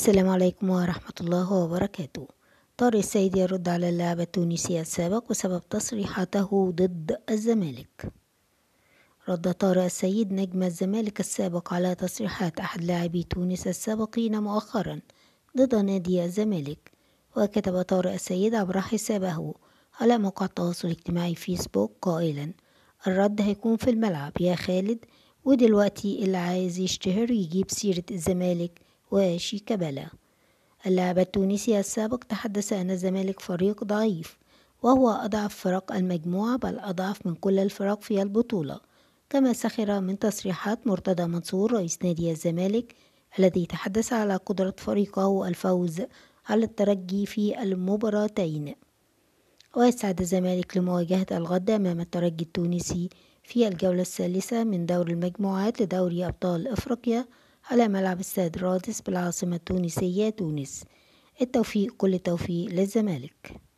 السلام عليكم ورحمة الله وبركاته طارق السيد يرد على اللاعب التونسي السابق وسبب تصريحاته ضد الزمالك رد طارق السيد نجم الزمالك السابق على تصريحات أحد لاعبي تونس السابقين مؤخرا ضد نادي الزمالك وكتب طارق السيد عبر حسابه على موقع التواصل الاجتماعي فيسبوك قائلا الرد هيكون في الملعب يا خالد ودلوقتي اللي عايز يشتهر يجيب سيرة الزمالك وشيكابالا اللاعب التونسي السابق تحدث أن الزمالك فريق ضعيف وهو أضعف فرق المجموعة بل أضعف من كل الفرق في البطولة كما سخر من تصريحات مرتضى منصور رئيس نادي الزمالك الذي تحدث على قدرة فريقه الفوز على الترجي في المباراتين ويسعد الزمالك لمواجهة الغد أمام الترجي التونسي في الجولة الثالثة من دور المجموعات لدوري أبطال أفريقيا على ملعب استاد رادس بالعاصمة التونسية تونس التوفيق كل التوفيق للزمالك